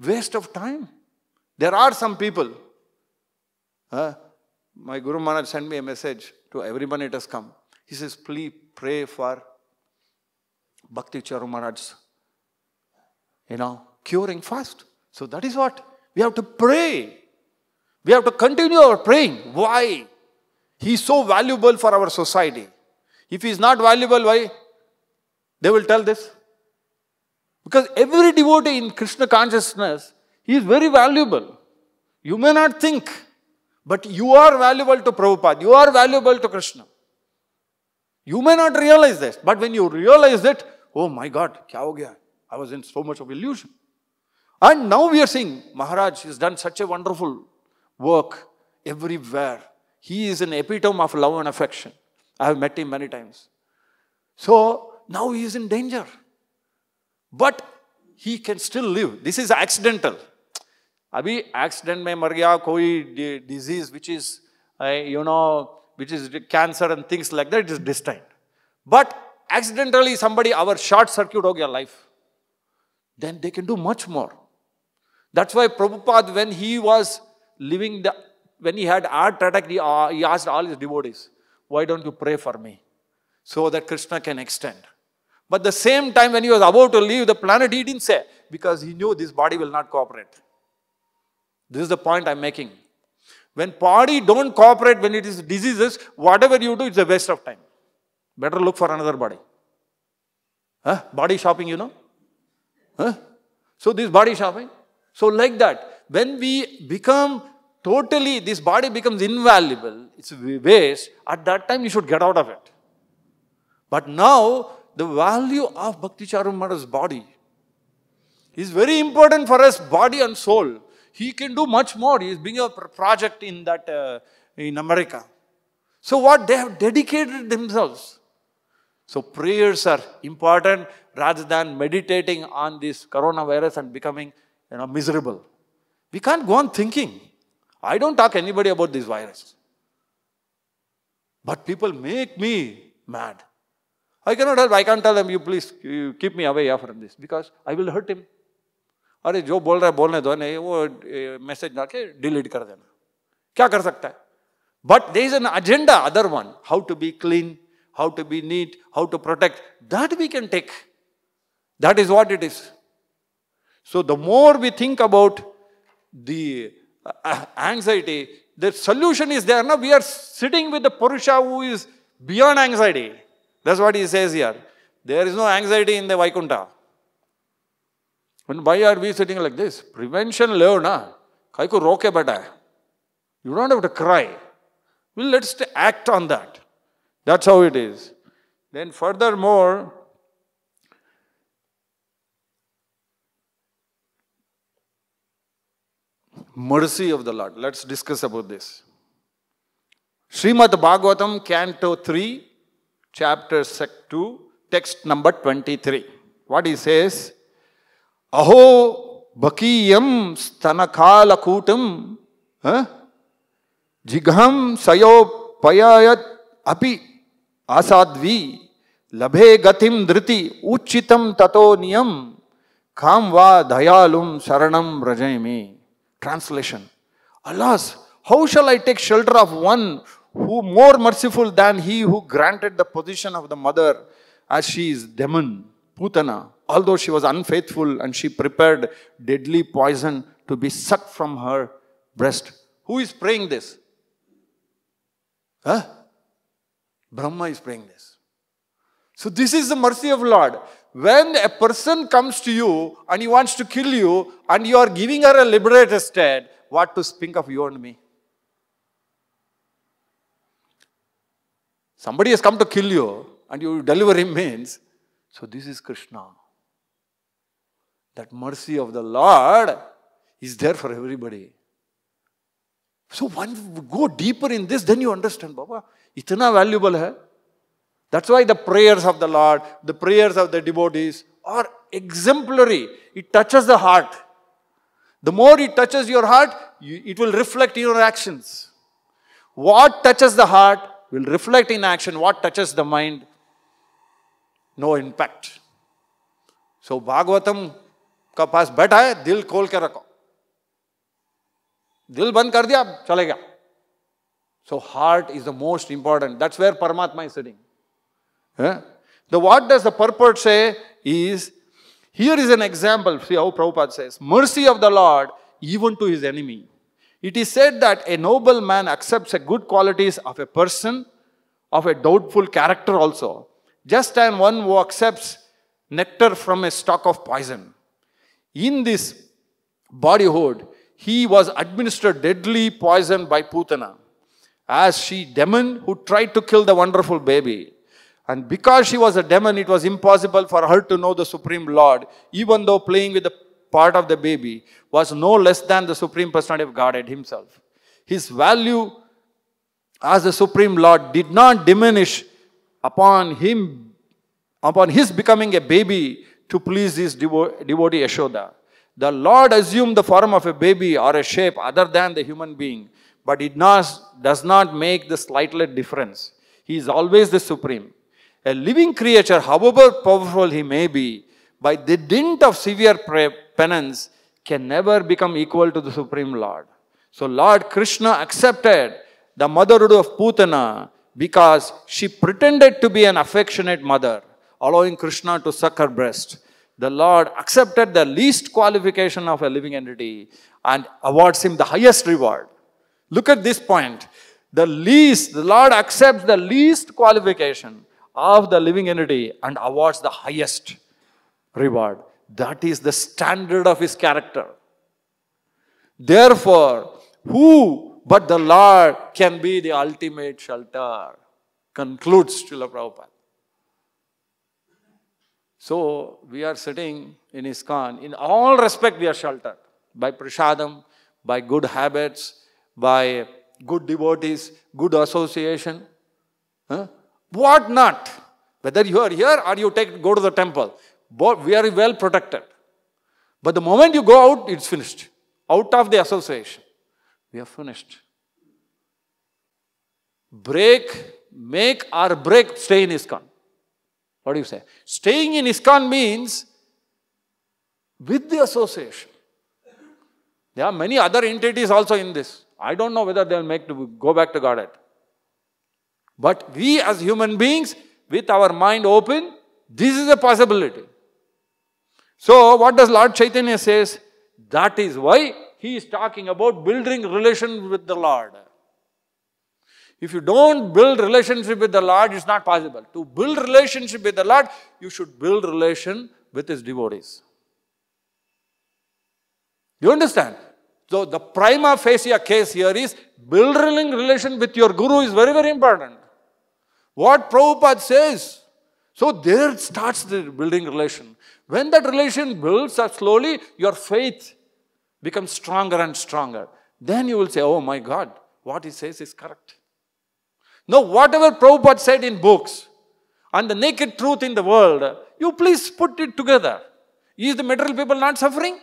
waste of time there are some people my guru Maharaj send me a message to everyone it as come is he pray for Bhakti Charu Maharaj you know, curing fast. So that is what we have to pray. We have to continue our praying. Why? He is so valuable for our society. If he is not valuable, why? They will tell this. Because every devotee in Krishna consciousness, he is very valuable. You may not think, but you are valuable to Prabhupada. You are valuable to Krishna. You may not realize this, but when you realize it, oh my God, kya ho gaya? I was in so much of illusion. And now we are seeing Maharaj has done such a wonderful work everywhere. He is an epitome of love and affection. I have met him many times. So now he is in danger. But he can still live. This is accidental. Abhi accident may मर a, koi disease which is eh, you know which is cancer and things like that, it is destined But accidentally somebody, our short circuit of your life then they can do much more. That's why Prabhupada, when he was living, the, when he had heart attack, he, uh, he asked all his devotees, why don't you pray for me? So that Krishna can extend. But the same time when he was about to leave the planet, he didn't say, because he knew this body will not cooperate. This is the point I'm making. When body don't cooperate, when it is diseases, whatever you do, it's a waste of time. Better look for another body. Huh? Body shopping, you know. Huh? So this body shopping. So like that, when we become totally, this body becomes invaluable, it's waste, at that time you should get out of it. But now, the value of Bhakti Charumara's body is very important for us, body and soul. He can do much more. He is being a project in that, uh, in America. So what they have dedicated themselves. So prayers are important rather than meditating on this coronavirus and becoming you know, miserable. We can't go on thinking. I don't talk anybody about this virus. But people make me mad. I cannot help. I can't tell them, you please you keep me away from this because I will hurt him. अरे जो बोल रहा है बोलने दो नहीं वो message डाल डिलीट कर देना क्या कर सकता है but they is an agenda other one how to be clean how to be neat how to protect that we can take that is what it is. So the more we think about the uh, uh, anxiety, the solution is there. Now we are sitting with the Purusha who is beyond anxiety. That's what he says here. There is no anxiety in the Vaikunta. And why are we sitting like this? Prevention leo na. ko roke bata You don't have to cry. Well, let's act on that. That's how it is. Then furthermore, mercy of the Lord. Let's discuss about this. Srimad Bhagavatam, Canto 3, Chapter 2, Text number 23. What he says, Aho Bakiyam Stanakala Jigham Sayo Payayat Api Asadvi Labhe Gatim Driti Uchitam Tato Niyam Kamva Dayalum Saranam Rajayami. Translation Alas, how shall I take shelter of one who more merciful than he who granted the position of the mother as she is demon, putana, although she was unfaithful and she prepared deadly poison to be sucked from her breast. Who is praying this? Huh? Brahma is praying this. So this is the mercy of Lord when a person comes to you and he wants to kill you and you are giving her a liberated state, what to think of you and me? Somebody has come to kill you and you deliver him means, so this is Krishna. That mercy of the Lord is there for everybody. So one go deeper in this, then you understand, Baba, itna valuable hai. That's why the prayers of the Lord, the prayers of the devotees are exemplary. It touches the heart. The more it touches your heart, it will reflect your actions. What touches the heart will reflect in action. What touches the mind, no impact. So Bhagavatam ka pass बैठा dil दिल खोल के रखो दिल बंद कर दिया So heart is the most important. That's where Paramatma is sitting. The what does the purport say is, here is an example, see how Prabhupada says, mercy of the Lord even to his enemy. It is said that a noble man accepts the good qualities of a person of a doubtful character also, just as one who accepts nectar from a stock of poison. In this bodyhood, he was administered deadly poison by Putana, as she demon who tried to kill the wonderful baby. And because she was a demon, it was impossible for her to know the Supreme Lord, even though playing with the part of the baby was no less than the Supreme Personality of Godhead Himself. His value as the Supreme Lord did not diminish upon Him, upon His becoming a baby to please His devo- devotee Yashoda. The Lord assumed the form of a baby or a shape other than the human being, but it not, does not make the slightest difference. He is always the Supreme. A living creature, however powerful he may be, by the dint of severe penance, can never become equal to the Supreme Lord. So Lord Krishna accepted the motherhood of Putana because she pretended to be an affectionate mother, allowing Krishna to suck her breast. The Lord accepted the least qualification of a living entity and awards him the highest reward. Look at this point. The least, the Lord accepts the least qualification of the living entity and awards the highest reward. That is the standard of his character. Therefore, who but the Lord can be the ultimate shelter? Concludes Srila Prabhupada. So, we are sitting in Iskan. In all respect, we are sheltered by prasadam, by good habits, by good devotees, good association. Huh? What not? Whether you are here or you take, go to the temple, we are well protected. But the moment you go out, it's finished. Out of the association, we are finished. Break, make or break, stay in ISKCON. What do you say? Staying in ISKCON means with the association. There are many other entities also in this. I don't know whether they will make to go back to Godhead. But we as human beings, with our mind open, this is a possibility. So what does Lord Chaitanya says? That is why he is talking about building relation with the Lord. If you don't build relationship with the Lord, it's not possible. To build relationship with the Lord, you should build relation with his devotees. You understand? So the prima facie case here is building relation with your guru is very, very important. What Prabhupada says. So there starts the building relation. When that relation builds up slowly, your faith becomes stronger and stronger. Then you will say, oh my God, what he says is correct. Now, whatever Prabhupada said in books and the naked truth in the world, you please put it together. Is the material people not suffering?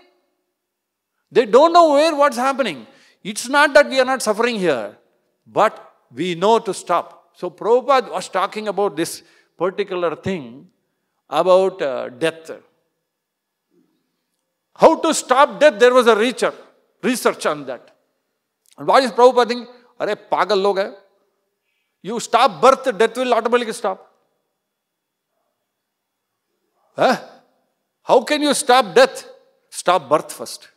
They don't know where what's happening. It's not that we are not suffering here, but we know to stop. So Prabhupada was talking about this particular thing about uh, death. How to stop death? There was a research, research on that. And what is Prabhupada thinking? Are pagal log hai. You stop birth, death will automatically stop. Huh? How can you stop death? Stop birth first.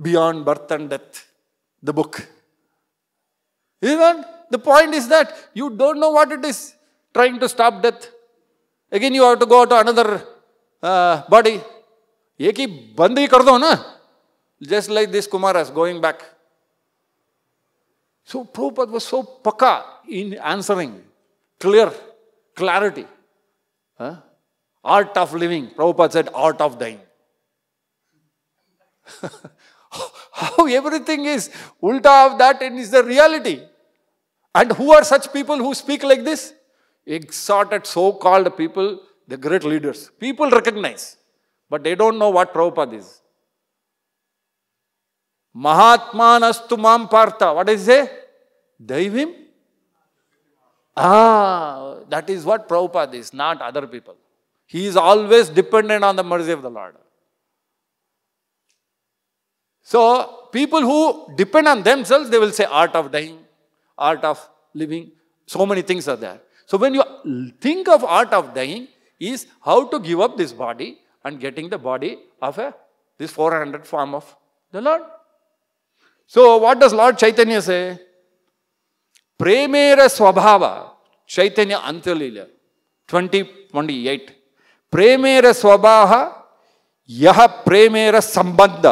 Beyond birth and death, the book. Even the point is that you don't know what it is trying to stop death. Again, you have to go to another uh, body. Yeki bandhi kar do na. Just like this Kumaras going back. So Prabhupada was so paka in answering. Clear, clarity. Huh? Art of living. Prabhupada said, art of dying. How everything is ulta of that and is the reality. And who are such people who speak like this? Exalted so-called people, the great leaders. People recognize, but they don't know what Prabhupada is. Mahatmanastu mam partha. What is say? Daivim? Ah, that is what Prabhupada is, not other people. He is always dependent on the mercy of the Lord. So, people who depend on themselves, they will say art of dying, art of living. So many things are there. So when you think of art of dying is how to give up this body and getting the body of a, this 400 form of the Lord. So what does Lord Chaitanya say? ಪ್ರೇಮೇರ swabhava, Chaitanya Antalila, 2028. Twenty swabhava, ಪ್ರೇಮೇರ ಸ್ವಭಾವ ಯಹ ಪ್ರೇಮೇರ ಸಂಬಂಧ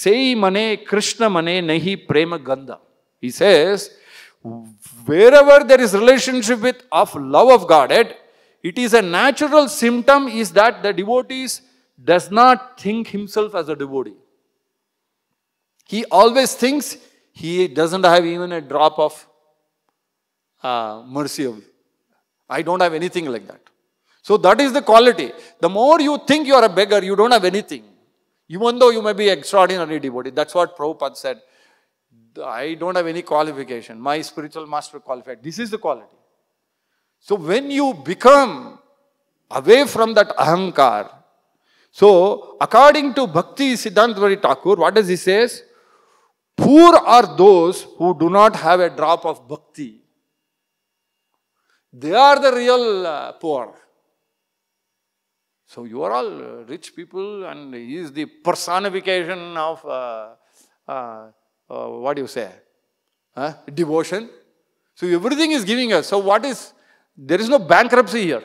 ಸೇಯಿ mane Krishna ಮನೆ ನಹಿ he says, wherever there is relationship with of love of Godhead, it is a natural symptom is that the devotee does not think himself as a devotee. He always thinks he doesn't have even a drop of uh, mercy of I don't have anything like that. So that is the quality. The more you think you are a beggar, you don't have anything. Even though you may be extraordinary devotee. That's what Prabhupada said. I don't have any qualification. My spiritual master qualified. This is the quality. So when you become away from that ahankar, so according to Bhakti Siddhantvari Thakur, what does he says? Poor are those who do not have a drop of bhakti. They are the real uh, poor. So you are all rich people and he is the personification of uh, uh, uh, what do you say, huh? devotion. So everything is giving us. So what is, there is no bankruptcy here.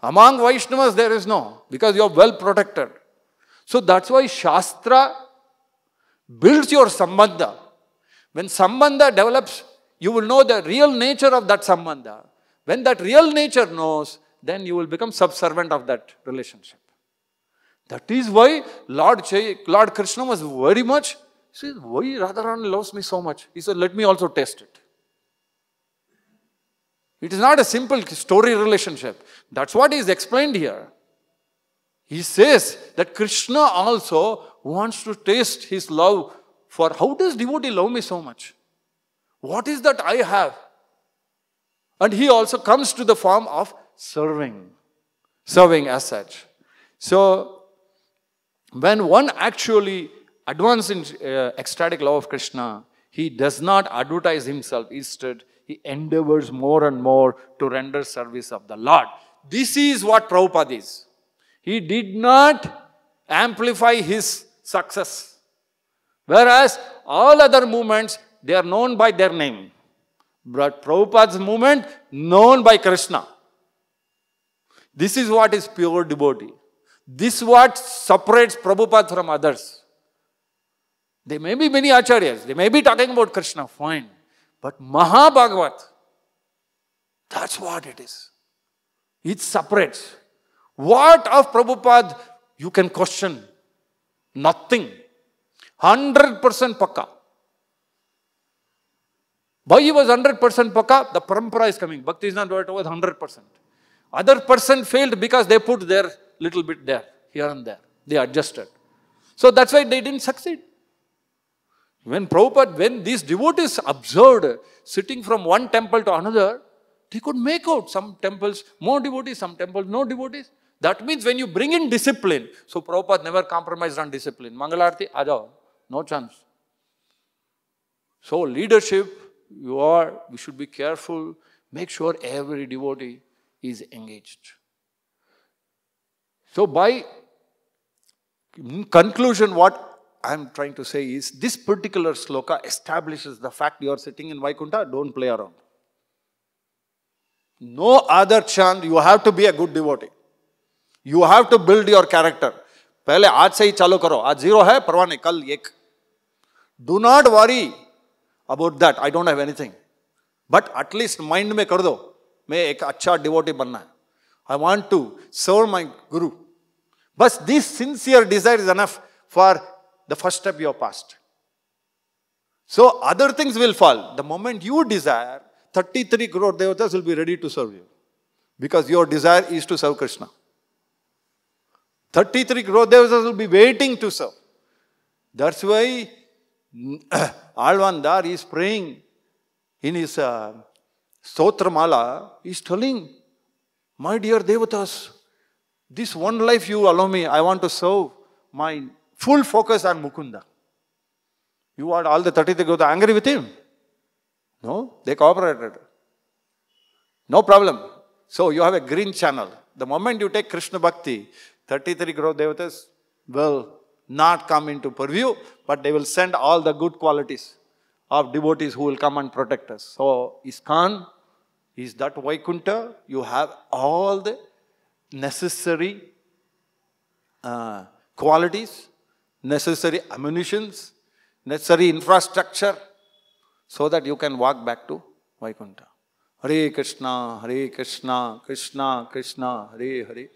Among Vaishnavas, there is no, because you are well protected. So that's why Shastra builds your Sambandha. When Sambandha develops, you will know the real nature of that Sambandha. When that real nature knows, then you will become subservient of that relationship. That is why Lord, Lord Krishna was very much he says, Why Radharani loves me so much? He said, Let me also taste it. It is not a simple story relationship. That's what is explained here. He says that Krishna also wants to taste his love for how does devotee love me so much? What is that I have? And he also comes to the form of serving, serving as such. So, when one actually advanced in uh, ecstatic love of Krishna, he does not advertise himself. Instead, he endeavors more and more to render service of the Lord. This is what Prabhupada is. He did not amplify his success. Whereas all other movements, they are known by their name. But Prabhupada's movement, known by Krishna. This is what is pure devotee. This what separates Prabhupada from others. There may be many acharyas, they may be talking about Krishna, fine. But Mahabhagavat, that's what it is. It separates. What of Prabhupada you can question? Nothing. 100% Pakka. Bhai was 100% Pakka, the parampara is coming. Bhakti is not was 100%. Other person failed because they put their little bit there, here and there. They adjusted. So that's why they didn't succeed. When Prabhupada, when these devotees observed sitting from one temple to another, they could make out some temples, more devotees, some temples, no devotees. That means when you bring in discipline, so Prabhupada never compromised on discipline. Mangalarti, ajav, no chance. So leadership, you are, we should be careful, make sure every devotee is engaged. So by conclusion, what I'm trying to say is this particular sloka establishes the fact you are sitting in Vaikunta, don't play around. No other chant, you have to be a good devotee. You have to build your character. पहले आज से ही चालू करो आज zero है परवा नहीं कल एक do not worry about that I don't have anything but at least mind में कर दो मैं एक अच्छा डिवोटी बनना है I want to serve my guru बस this sincere desire is enough for the first step you have passed. So other things will fall. The moment you desire, 33 crore devatas will be ready to serve you. Because your desire is to serve Krishna. 33 crore devatas will be waiting to serve. That's why Alvandar is praying in his uh, Sotramala. He's telling, My dear devatas, this one life you allow me, I want to serve my Full focus on Mukunda. You want all the 30 to go angry with him? No, they cooperated. No problem. So you have a green channel. The moment you take Krishna Bhakti, 33 crore devatas will not come into purview, but they will send all the good qualities of devotees who will come and protect us. So Iskan is that Vaikunta. You have all the necessary uh, qualities necessary ammunitions, necessary infrastructure, so that you can walk back to Vaikuntha. Hare Krishna, Hare Krishna, Krishna Krishna, Hare Hare,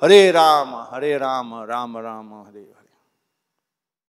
Hare Rama, Hare Rama, Rama Rama, Hare Hare.